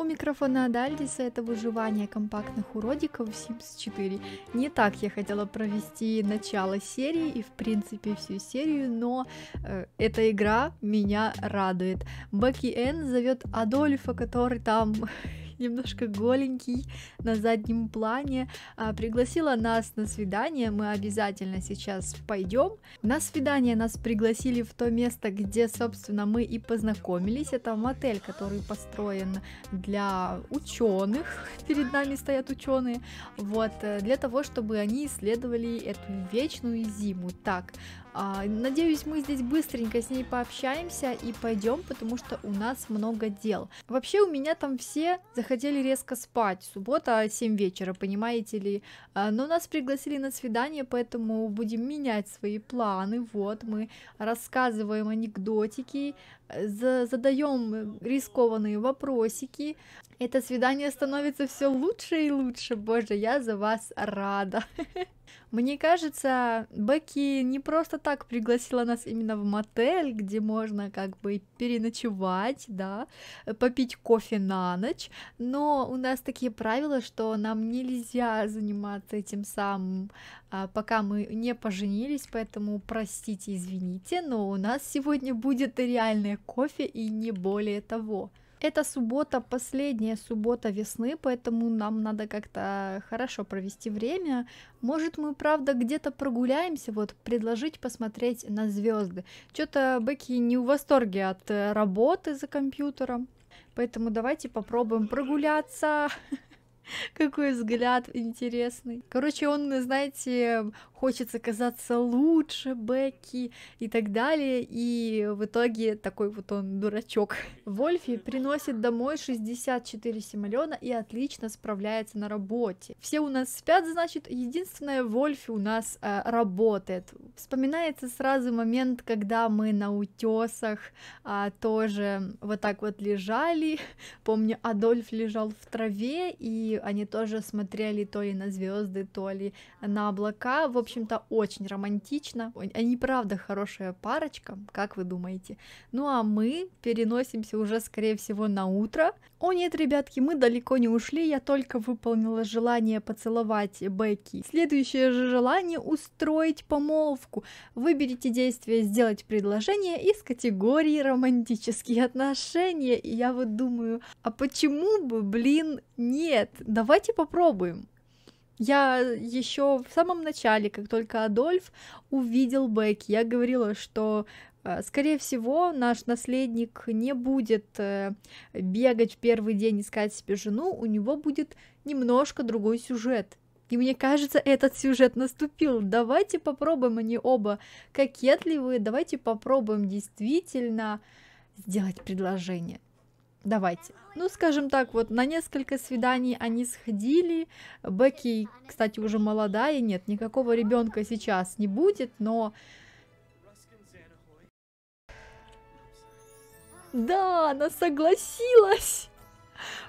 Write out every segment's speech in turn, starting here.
У микрофона Адальдиса это выживание компактных уродиков в Sims 4. Не так я хотела провести начало серии и в принципе всю серию, но э, эта игра меня радует. Баки Н зовет Адольфа, который там немножко голенький на заднем плане, а, пригласила нас на свидание, мы обязательно сейчас пойдем. На свидание нас пригласили в то место, где, собственно, мы и познакомились. Это мотель, который построен для ученых, перед нами стоят ученые, вот, э, для того, чтобы они исследовали эту вечную зиму. Так, а, надеюсь, мы здесь быстренько с ней пообщаемся и пойдем, потому что у нас много дел. Вообще у меня там все захотели резко спать. Суббота 7 вечера, понимаете ли. А, но нас пригласили на свидание, поэтому будем менять свои планы. Вот, мы рассказываем анекдотики, задаем рискованные вопросики. Это свидание становится все лучше и лучше. Боже, я за вас рада. Мне кажется, Бекки не просто так пригласила нас именно в мотель, где можно как бы переночевать, да, э, попить кофе на ночь, но у нас такие правила, что нам нельзя заниматься этим самым, а, пока мы не поженились, поэтому простите, извините, но у нас сегодня будет реальное кофе и не более того. Это суббота последняя суббота весны, поэтому нам надо как-то хорошо провести время. Может, мы правда где-то прогуляемся, вот предложить посмотреть на звезды. Что-то Бекки не в восторге от э, работы за компьютером. Поэтому давайте попробуем прогуляться. Какой взгляд интересный. Короче, он, знаете, хочется казаться лучше Бекки и так далее. И в итоге такой вот он дурачок. Вольфи приносит домой 64 симолена и отлично справляется на работе. Все у нас спят, значит, единственное, Вольфи у нас э, работает. Вспоминается сразу момент, когда мы на утесах э, а, тоже вот так вот лежали. Помню, Адольф лежал в траве, и они тоже смотрели то ли на звезды, то ли на облака. В общем-то, очень романтично. Они правда хорошая парочка, как вы думаете. Ну а мы переносимся уже, скорее всего, на утро. О нет, ребятки, мы далеко не ушли, я только выполнила желание поцеловать Бекки. Следующее же желание устроить помолвку. Выберите действие «Сделать предложение» из категории «Романтические отношения». И я вот думаю, а почему бы, блин, нет? давайте попробуем. Я еще в самом начале, как только Адольф увидел Бекки, я говорила, что э, Скорее всего, наш наследник не будет э, бегать в первый день искать себе жену, у него будет немножко другой сюжет. И мне кажется, этот сюжет наступил. Давайте попробуем, они оба кокетливые, давайте попробуем действительно сделать предложение давайте. Ну, скажем так, вот на несколько свиданий они сходили. Бекки, кстати, уже молодая, нет, никакого ребенка сейчас не будет, но... Да, она согласилась!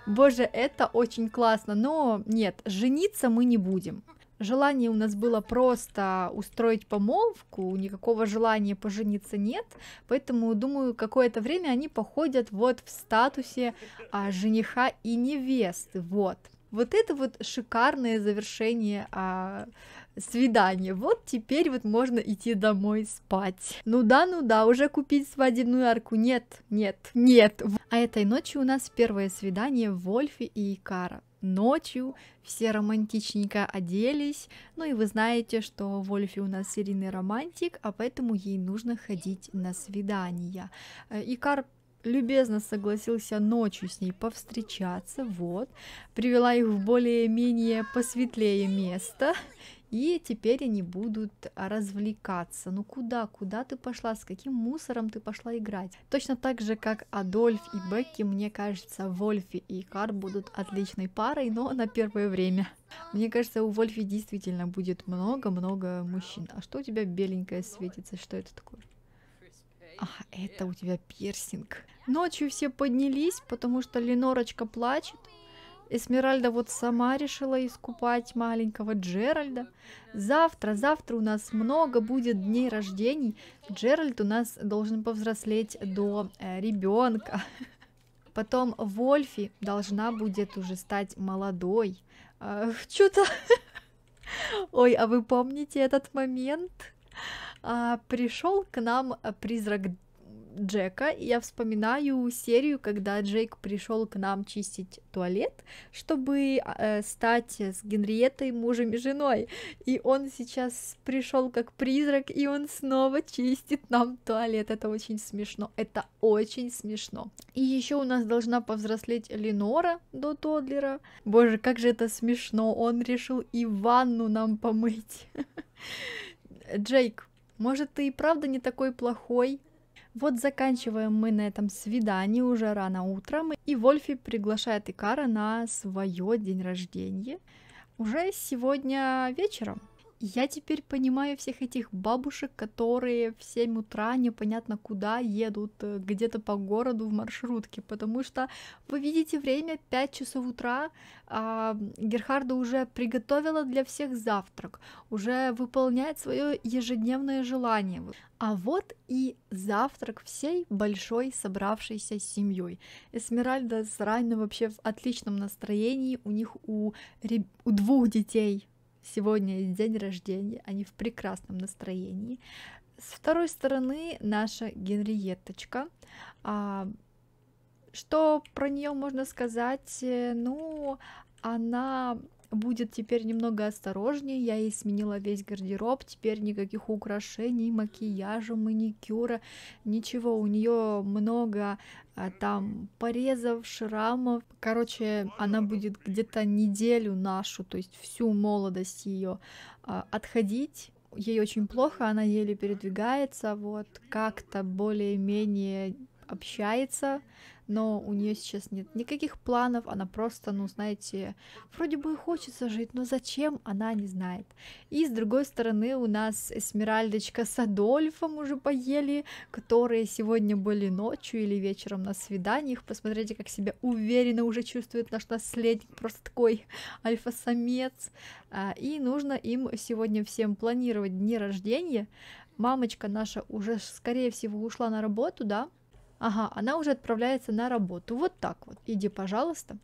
Боже, это очень классно, но нет, жениться мы не будем желание у нас было просто устроить помолвку, никакого желания пожениться нет, поэтому, думаю, какое-то время они походят вот в статусе а, жениха и невесты, вот. Вот это вот шикарное завершение а, свидание. Вот теперь вот можно идти домой спать. Ну да, ну да, уже купить свадебную арку. Нет, нет, нет. А этой ночью у нас первое свидание Вольфи и Икара ночью, все романтичненько оделись, ну и вы знаете, что Вольфи у нас серийный романтик, а поэтому ей нужно ходить на свидания. Э, Икар любезно согласился ночью с ней повстречаться, вот, привела их в более-менее посветлее место, и теперь они будут а, развлекаться. Ну куда, куда ты пошла, с каким мусором ты пошла играть? Точно так же, как Адольф и Бекки, мне кажется, Вольфи и Кар будут отличной парой, но на первое время. Мне кажется, у Вольфи действительно будет много-много мужчин. А что у тебя беленькое светится? Что это такое? А, это у тебя пирсинг. Ночью все поднялись, потому что Ленорочка плачет. Эсмеральда вот сама решила искупать маленького Джеральда. Завтра, завтра у нас много будет дней рождений. Джеральд у нас должен повзрослеть до э, ребенка. Потом Вольфи должна будет уже стать молодой. Э, Что-то... Ой, а вы помните этот момент? А, пришел к нам призрак Джека, я вспоминаю серию, когда Джейк пришел к нам чистить туалет, чтобы э, стать с Генриетой мужем и женой. И он сейчас пришел как призрак, и он снова чистит нам туалет. Это очень смешно. Это очень смешно. И еще у нас должна повзрослеть Ленора до Тодлера. Боже, как же это смешно. Он решил и ванну нам помыть. Джейк, может, ты и правда не такой плохой, вот заканчиваем мы на этом свидании уже рано утром, и Вольфи приглашает Икара на свое день рождения уже сегодня вечером. Я теперь понимаю всех этих бабушек, которые в 7 утра непонятно куда едут, э, где-то по городу в маршрутке, потому что вы видите время 5 часов утра, а Герхарда уже приготовила для всех завтрак, уже выполняет свое ежедневное желание. А вот и завтрак всей большой собравшейся семьей. Эсмеральда с Райном вообще в отличном настроении, у них у, у двух детей Сегодня день рождения, они в прекрасном настроении. С второй стороны, наша Генриетточка. А, что про нее можно сказать? Э, ну, она будет теперь немного осторожнее. Я ей сменила весь гардероб, теперь никаких украшений, макияжа, маникюра, ничего. У нее много а, там порезов, шрамов. Короче, она будет где-то неделю нашу, то есть всю молодость ее а, отходить ей очень плохо, она еле передвигается, вот как-то более-менее общается, но у нее сейчас нет никаких планов, она просто, ну, знаете, вроде бы и хочется жить, но зачем, она не знает. И с другой стороны у нас Эсмеральдочка с Адольфом уже поели, которые сегодня были ночью или вечером на свиданиях. Посмотрите, как себя уверенно уже чувствует наш наследник, просто такой альфа-самец. А, и нужно им сегодня всем планировать дни рождения. Мамочка наша уже, скорее всего, ушла на работу, да, Ага, она уже отправляется на работу. Вот так вот. Иди, пожалуйста.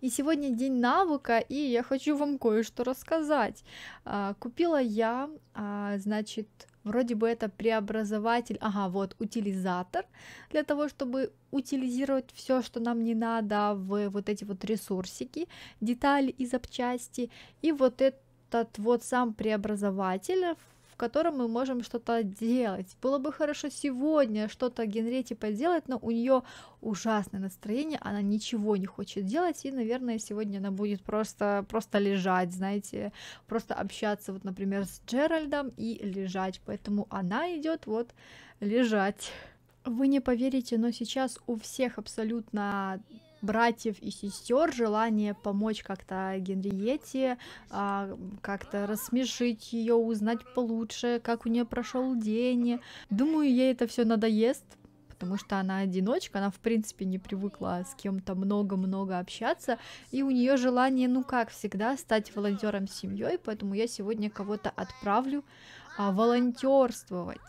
И сегодня день навыка, и я хочу вам кое-что рассказать. А, купила я, а, значит, вроде бы это преобразователь, ага, вот утилизатор, для того, чтобы утилизировать все, что нам не надо в вот эти вот ресурсики, детали и запчасти, и вот этот вот сам преобразователь, в котором мы можем что-то делать. Было бы хорошо сегодня что-то Генрете поделать, но у нее ужасное настроение, она ничего не хочет делать, и, наверное, сегодня она будет просто, просто лежать, знаете, просто общаться, вот, например, с Джеральдом и лежать. Поэтому она идет вот лежать. Вы не поверите, но сейчас у всех абсолютно братьев и сестер, желание помочь как-то Генриете, а, как-то рассмешить ее, узнать получше, как у нее прошел день. Думаю, ей это все надоест, потому что она одиночка, она в принципе не привыкла с кем-то много-много общаться, и у нее желание, ну как всегда, стать волонтером с семьей, поэтому я сегодня кого-то отправлю а, волонтерствовать.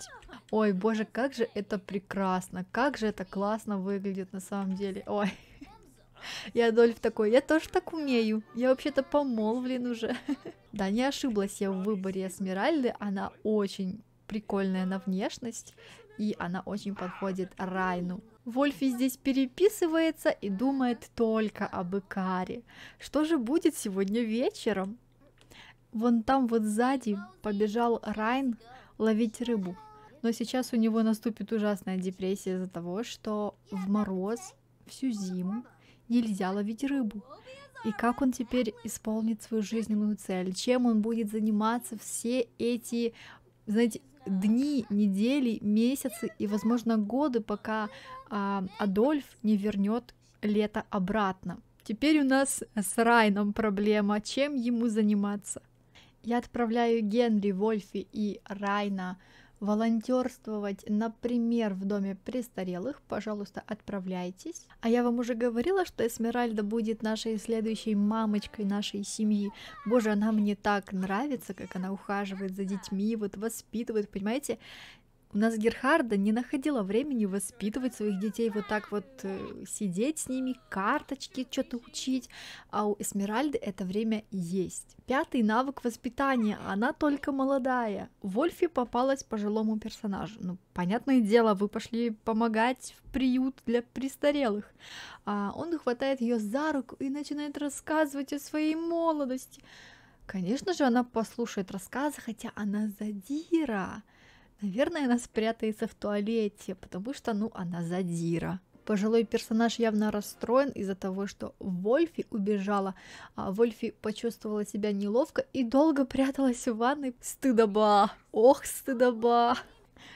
Ой, боже, как же это прекрасно, как же это классно выглядит на самом деле. Ой. И Адольф такой, я тоже так умею. Я вообще-то помолвлен уже. Да, не ошиблась я в выборе Эсмеральды. Она очень прикольная на внешность. И она очень подходит Райну. Вольфи здесь переписывается и думает только об Икаре. Что же будет сегодня вечером? Вон там вот сзади побежал Райн ловить рыбу. Но сейчас у него наступит ужасная депрессия из-за того, что в мороз всю зиму нельзя ловить рыбу. И как он теперь исполнит свою жизненную цель? Чем он будет заниматься все эти, знаете, дни, недели, месяцы и, возможно, годы, пока а, Адольф не вернет лето обратно? Теперь у нас с Райном проблема, чем ему заниматься. Я отправляю Генри, Вольфи и Райна волонтерствовать, например, в доме престарелых, пожалуйста, отправляйтесь. А я вам уже говорила, что Эсмеральда будет нашей следующей мамочкой нашей семьи. Боже, она мне так нравится, как она ухаживает за детьми, вот воспитывает, понимаете? У нас Герхарда не находила времени воспитывать своих детей, вот так вот э, сидеть с ними, карточки что-то учить, а у Эсмеральды это время есть. Пятый навык воспитания, она только молодая. Вольфи попалась пожилому персонажу. Ну, понятное дело, вы пошли помогать в приют для престарелых. А он хватает ее за руку и начинает рассказывать о своей молодости. Конечно же, она послушает рассказы, хотя она задира. Наверное, она спрятается в туалете, потому что, ну, она задира. Пожилой персонаж явно расстроен из-за того, что Вольфи убежала. А Вольфи почувствовала себя неловко и долго пряталась в ванной. Стыдоба! Ох, стыдоба!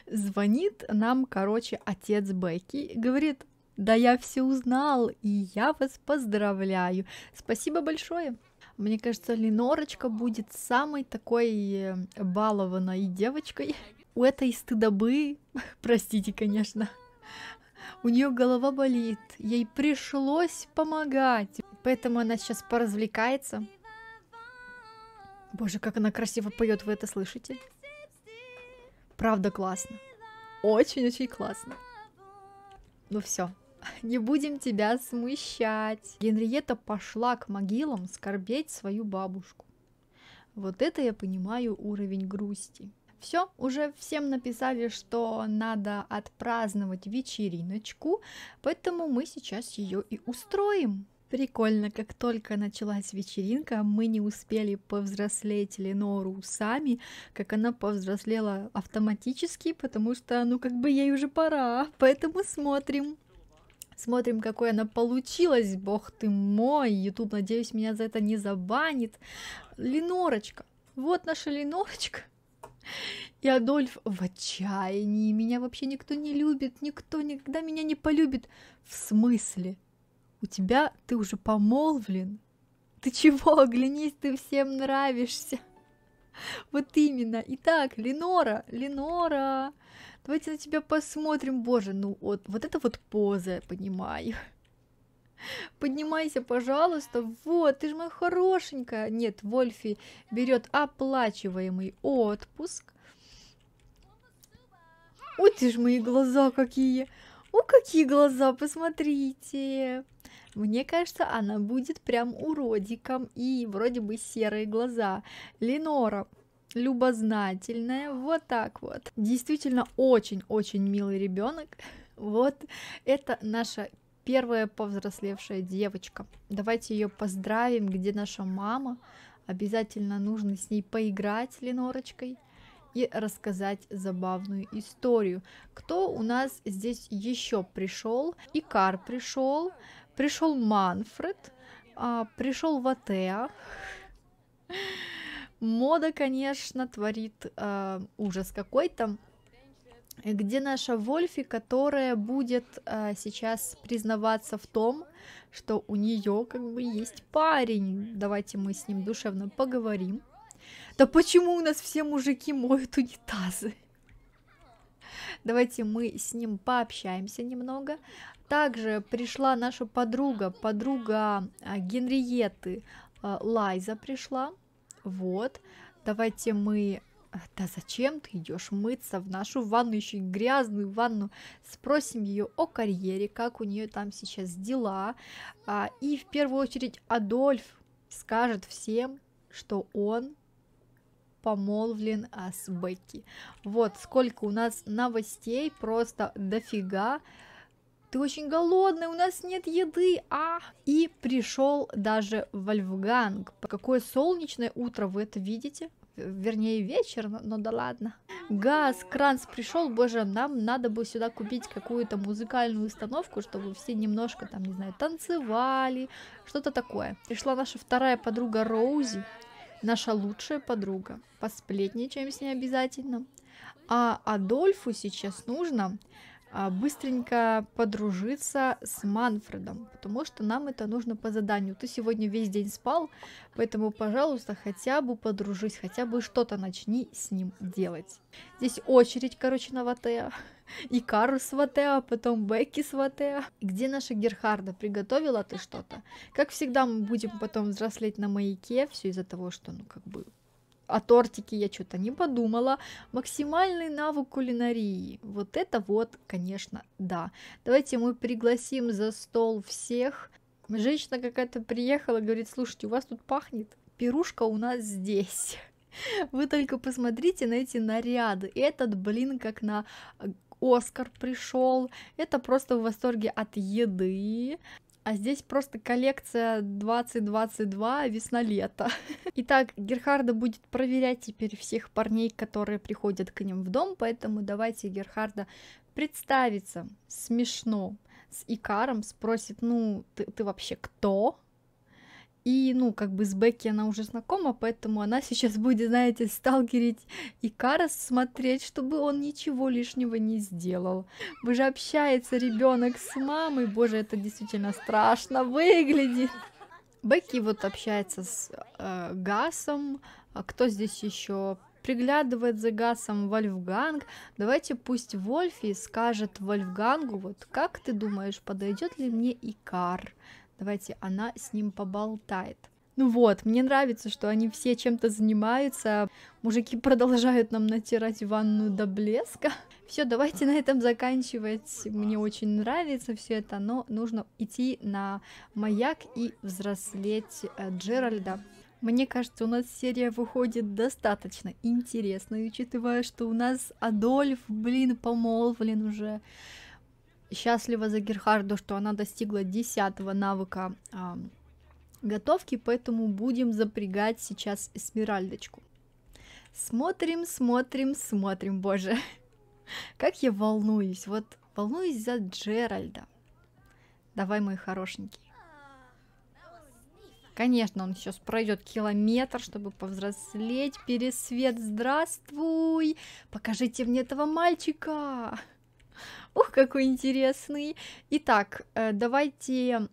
Звонит нам, короче, отец Бекки, говорит, да я все узнал, и я вас поздравляю. Спасибо большое. Мне кажется, Ленорочка будет самой такой э, балованной девочкой у этой стыдобы, простите, конечно, у нее голова болит, ей пришлось помогать, поэтому она сейчас поразвлекается. Боже, как она красиво поет, вы это слышите? Правда классно. Очень-очень классно. Ну все, не будем тебя смущать. Генриетта пошла к могилам скорбеть свою бабушку. Вот это я понимаю уровень грусти. Все, уже всем написали, что надо отпраздновать вечериночку, поэтому мы сейчас ее и устроим. Прикольно, как только началась вечеринка, мы не успели повзрослеть Ленору сами, как она повзрослела автоматически, потому что, ну, как бы ей уже пора, поэтому смотрим. Смотрим, какой она получилась, бог ты мой, YouTube, надеюсь, меня за это не забанит. Ленорочка, вот наша Ленорочка. И Адольф в отчаянии. Меня вообще никто не любит, никто никогда меня не полюбит. В смысле? У тебя ты уже помолвлен? Ты чего? Оглянись, ты всем нравишься. Вот именно. Итак, Ленора, Ленора, давайте на тебя посмотрим. Боже, ну вот, вот это вот поза, я понимаю. Поднимайся, пожалуйста. Вот, ты же моя хорошенькая. Нет, Вольфи берет оплачиваемый отпуск. О, ты же мои глаза какие. О, какие глаза, посмотрите. Мне кажется, она будет прям уродиком и вроде бы серые глаза. Ленора, любознательная, вот так вот. Действительно очень-очень милый ребенок. Вот это наша первая повзрослевшая девочка. Давайте ее поздравим, где наша мама. Обязательно нужно с ней поиграть Ленорочкой и рассказать забавную историю. Кто у нас здесь еще пришел? Икар пришел, пришел Манфред, а, пришел Ватеа. Мода, конечно, творит э, ужас какой-то где наша Вольфи, которая будет а, сейчас признаваться в том, что у нее как бы есть парень. Давайте мы с ним душевно поговорим. Да почему у нас все мужики моют унитазы? Давайте мы с ним пообщаемся немного. Также пришла наша подруга, подруга э, Генриеты, э, Лайза пришла. Вот. Давайте мы да зачем ты идешь мыться в нашу ванну, еще и грязную ванну? Спросим ее о карьере, как у нее там сейчас дела. А, и в первую очередь Адольф скажет всем, что он помолвлен а, с Бекки. Вот сколько у нас новостей, просто дофига. Ты очень голодный, у нас нет еды, а! И пришел даже Вольфганг. Какое солнечное утро, вы это видите? вернее вечер, но, но да ладно. Газ, Кранц пришел, боже, нам надо бы сюда купить какую-то музыкальную установку, чтобы все немножко там, не знаю, танцевали, что-то такое. Пришла наша вторая подруга Роузи, наша лучшая подруга, посплетничаем с ней обязательно. А Адольфу сейчас нужно а, быстренько подружиться с Манфредом, потому что нам это нужно по заданию. Ты сегодня весь день спал, поэтому, пожалуйста, хотя бы подружись, хотя бы что-то начни с ним делать. Здесь очередь, короче, на Ватеа. И Кару с Ватеа, потом Бекки с Ватеа. Где наша Герхарда? Приготовила ты что-то? Как всегда, мы будем потом взрослеть на маяке, все из-за того, что, ну, как бы, о тортике я что-то не подумала. Максимальный навык кулинарии. Вот это вот, конечно, да. Давайте мы пригласим за стол всех. Женщина какая-то приехала, говорит, слушайте, у вас тут пахнет. Пирушка у нас здесь. Вы только посмотрите на эти наряды. Этот, блин, как на э, Оскар пришел. Это просто в восторге от еды. А здесь просто коллекция 2022 весна-лето. Итак, Герхарда будет проверять теперь всех парней, которые приходят к ним в дом, поэтому давайте Герхарда представиться. смешно с Икаром, спросит, ну, ты, ты вообще кто? И, ну, как бы с Бекки она уже знакома, поэтому она сейчас будет, знаете, сталкерить Икара, смотреть, чтобы он ничего лишнего не сделал. Вы же общается ребенок с мамой, боже, это действительно страшно выглядит. Бекки вот общается с э, Гасом, а кто здесь еще приглядывает за Гасом Вольфганг. Давайте пусть Вольфи скажет Вольфгангу, вот как ты думаешь, подойдет ли мне Икар? Давайте она с ним поболтает. Ну вот, мне нравится, что они все чем-то занимаются. Мужики продолжают нам натирать ванну до блеска. Все, давайте на этом заканчивать. Мне очень нравится все это, но нужно идти на маяк и взрослеть э, Джеральда. Мне кажется, у нас серия выходит достаточно интересно, учитывая, что у нас Адольф, блин, помолвлен уже счастлива за Герхарду, что она достигла десятого навыка а, готовки, поэтому будем запрягать сейчас эсмеральдочку. Смотрим, смотрим, смотрим, боже. Как я волнуюсь, вот волнуюсь за Джеральда. Давай, мой хорошенький. Конечно, он сейчас пройдет километр, чтобы повзрослеть. Пересвет, здравствуй! Покажите мне этого мальчика! Ух, какой интересный. Итак, э, давайте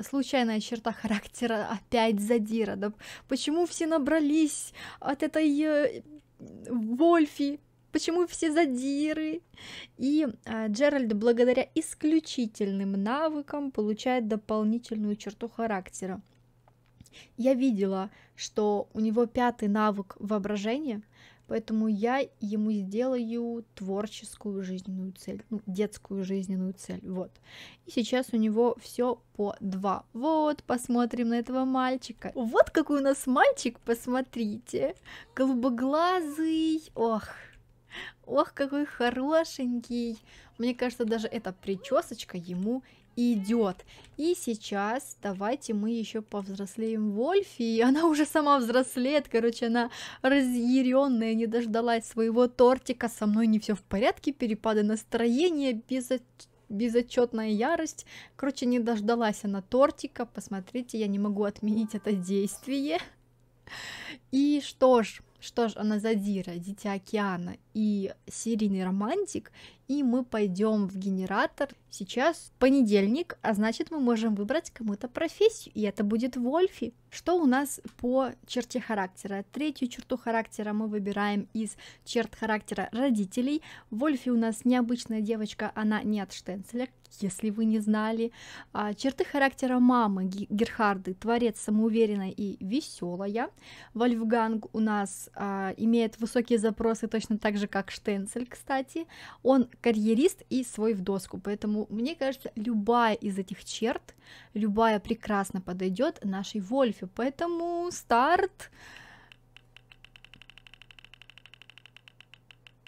случайная черта характера опять задира. почему все набрались от этой э, Вольфи? Почему все задиры? И э, Джеральд благодаря исключительным навыкам получает дополнительную черту характера. Я видела, что у него пятый навык воображения, Поэтому я ему сделаю творческую жизненную цель, ну, детскую жизненную цель, вот. И сейчас у него все по два. Вот, посмотрим на этого мальчика. Вот какой у нас мальчик, посмотрите. Голубоглазый, ох, ох, какой хорошенький. Мне кажется, даже эта причесочка ему идет. И сейчас давайте мы еще повзрослеем Вольфи. Она уже сама взрослеет, короче, она разъяренная, не дождалась своего тортика. Со мной не все в порядке, перепады настроения, без безотчетная ярость. Короче, не дождалась она тортика. Посмотрите, я не могу отменить это действие. И что ж, что ж, она задира, дитя океана и серийный романтик, и мы пойдем в генератор. Сейчас понедельник, а значит мы можем выбрать кому-то профессию, и это будет Вольфи. Что у нас по черте характера? Третью черту характера мы выбираем из черт характера родителей. Вольфи у нас необычная девочка, она не от штенцеля, если вы не знали. А, черты характера мамы Герхарды, творец самоуверенная и веселая. Вольфганг у нас а, имеет высокие запросы точно так же, же как Штенцель, кстати, он карьерист и свой в доску, поэтому мне кажется, любая из этих черт, любая прекрасно подойдет нашей Вольфе, поэтому старт...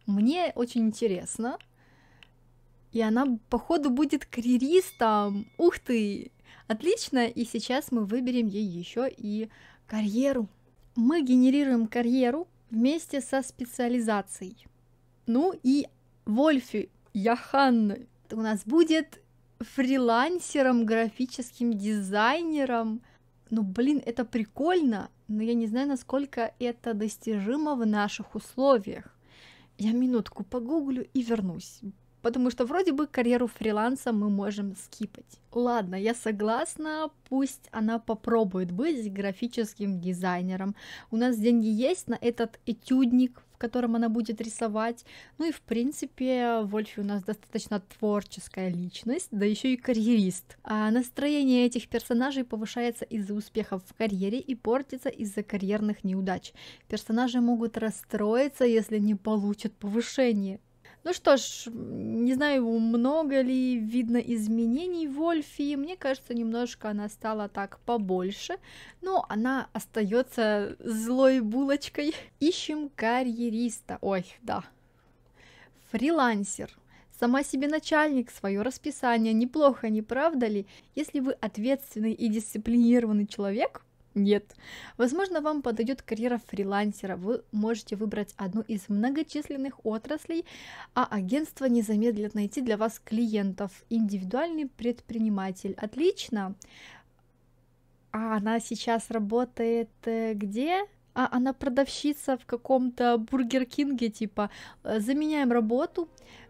Мне очень интересно, и она, походу, будет карьеристом. Ух ты! Отлично, и сейчас мы выберем ей еще и карьеру. Мы генерируем карьеру, вместе со специализацией. Ну и Вольфи Яхан у нас будет фрилансером, графическим дизайнером. Ну, блин, это прикольно, но я не знаю, насколько это достижимо в наших условиях. Я минутку погуглю и вернусь потому что вроде бы карьеру фриланса мы можем скипать. Ладно, я согласна, пусть она попробует быть графическим дизайнером. У нас деньги есть на этот этюдник, в котором она будет рисовать. Ну и в принципе, Вольфи у нас достаточно творческая личность, да еще и карьерист. А настроение этих персонажей повышается из-за успехов в карьере и портится из-за карьерных неудач. Персонажи могут расстроиться, если не получат повышение. Ну что ж, не знаю, много ли видно изменений в Ольфе. Мне кажется, немножко она стала так побольше, но она остается злой булочкой. Ищем карьериста. Ой, да. Фрилансер. Сама себе начальник, свое расписание. Неплохо, не правда ли? Если вы ответственный и дисциплинированный человек, нет. Возможно, вам подойдет карьера фрилансера. Вы можете выбрать одну из многочисленных отраслей, а агентство не замедлит найти для вас клиентов. Индивидуальный предприниматель. Отлично. А она сейчас работает э, где? а она продавщица в каком-то бургеркинге типа, э, заменяем работу,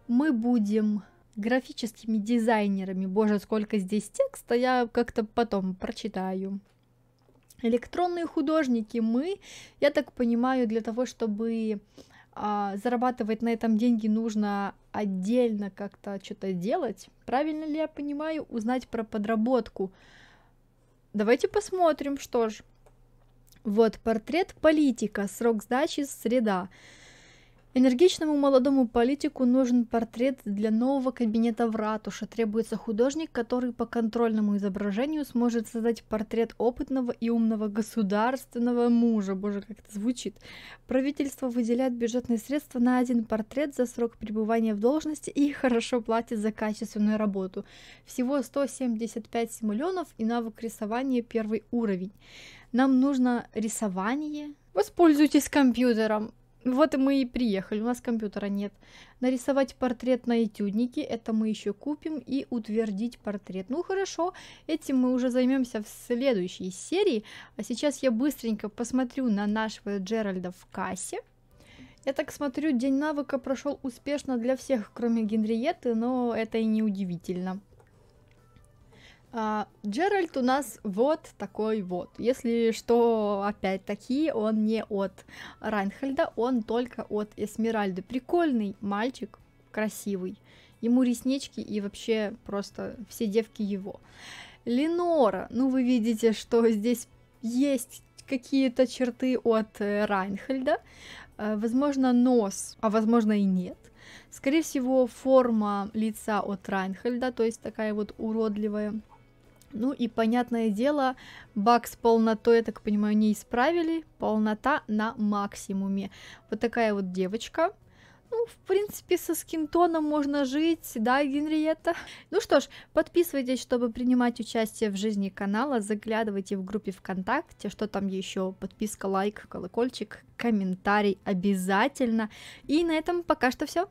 мы будем графическими дизайнерами. Боже, сколько здесь текста, я как-то потом прочитаю. Электронные художники мы, я так понимаю, для того, чтобы а, зарабатывать на этом деньги, нужно отдельно как-то что-то делать. Правильно ли я понимаю? Узнать про подработку. Давайте посмотрим, что ж. Вот портрет политика, срок сдачи среда. Энергичному молодому политику нужен портрет для нового кабинета в ратуше. Требуется художник, который по контрольному изображению сможет создать портрет опытного и умного государственного мужа. Боже, как это звучит. Правительство выделяет бюджетные средства на один портрет за срок пребывания в должности и хорошо платит за качественную работу. Всего 175 миллионов и навык рисования первый уровень. Нам нужно рисование. Воспользуйтесь компьютером. Вот и мы и приехали, у нас компьютера нет. Нарисовать портрет на этюднике, это мы еще купим, и утвердить портрет. Ну хорошо, этим мы уже займемся в следующей серии. А сейчас я быстренько посмотрю на нашего Джеральда в кассе. Я так смотрю, день навыка прошел успешно для всех, кроме Генриетты, но это и не удивительно. А, Джеральд у нас вот такой вот. Если что, опять-таки, он не от Райнхельда, он только от Эсмеральды. Прикольный мальчик, красивый. Ему реснички и вообще просто все девки его. Ленора, ну вы видите, что здесь есть какие-то черты от э, Райнхельда. Э, возможно, нос, а возможно и нет. Скорее всего, форма лица от Райнхельда, то есть такая вот уродливая. Ну и, понятное дело, баг с полнотой, я так понимаю, не исправили. Полнота на максимуме. Вот такая вот девочка. Ну, в принципе, со скинтоном можно жить, да, Генриетта? Ну что ж, подписывайтесь, чтобы принимать участие в жизни канала, заглядывайте в группе ВКонтакте, что там еще, подписка, лайк, колокольчик, комментарий обязательно. И на этом пока что все.